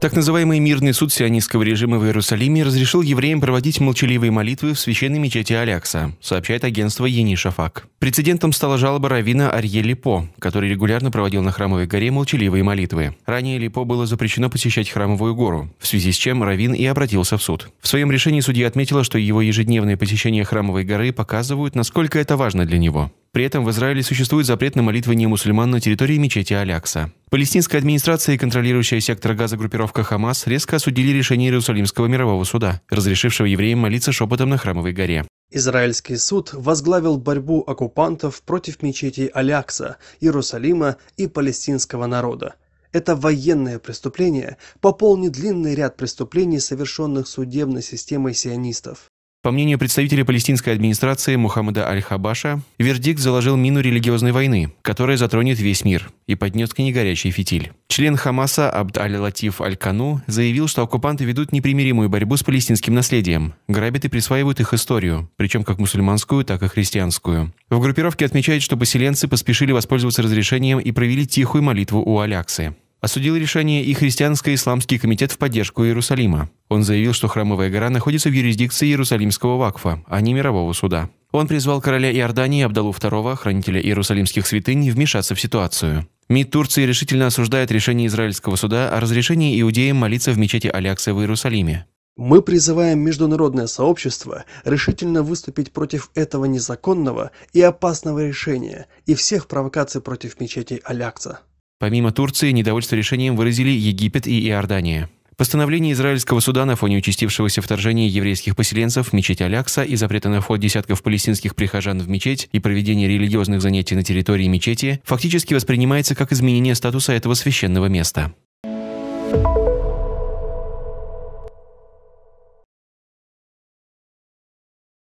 Так называемый мирный суд сионистского режима в Иерусалиме разрешил евреям проводить молчаливые молитвы в священной мечети Алякса, сообщает агентство Ени Шафак. Прецедентом стала жалоба Равина Арье Липо, который регулярно проводил на Храмовой горе молчаливые молитвы. Ранее Липо было запрещено посещать Храмовую гору, в связи с чем Равин и обратился в суд. В своем решении судья отметила, что его ежедневные посещения Храмовой горы показывают, насколько это важно для него. При этом в Израиле существует запрет на молитвы не мусульман на территории мечети Алякса. Палестинская администрация и контролирующая сектор газа группировка «Хамас» резко осудили решение Иерусалимского мирового суда, разрешившего евреям молиться шепотом на Храмовой горе. Израильский суд возглавил борьбу оккупантов против мечетей Алякса, Иерусалима и палестинского народа. Это военное преступление пополнит длинный ряд преступлений, совершенных судебной системой сионистов. По мнению представителя палестинской администрации Мухаммада Аль-Хабаша, вердикт заложил мину религиозной войны, которая затронет весь мир, и поднес к ней горячий фитиль. Член Хамаса Абд Аль-Латиф Аль-Кану заявил, что оккупанты ведут непримиримую борьбу с палестинским наследием, грабят и присваивают их историю, причем как мусульманскую, так и христианскую. В группировке отмечают, что поселенцы поспешили воспользоваться разрешением и провели тихую молитву у Аляксы. Осудил решение и Христианско-Исламский комитет в поддержку Иерусалима. Он заявил, что Храмовая гора находится в юрисдикции Иерусалимского вакфа, а не мирового суда. Он призвал короля Иордании Абдалу II, хранителя иерусалимских святынь, вмешаться в ситуацию. МИД Турции решительно осуждает решение израильского суда о разрешении иудеям молиться в мечети Алякса в Иерусалиме. Мы призываем международное сообщество решительно выступить против этого незаконного и опасного решения и всех провокаций против мечетей Алякса. Помимо Турции, недовольство решением выразили Египет и Иордания. Постановление израильского суда на фоне участившегося вторжения еврейских поселенцев в мечеть Алякса и запрета на вход десятков палестинских прихожан в мечеть и проведение религиозных занятий на территории мечети фактически воспринимается как изменение статуса этого священного места.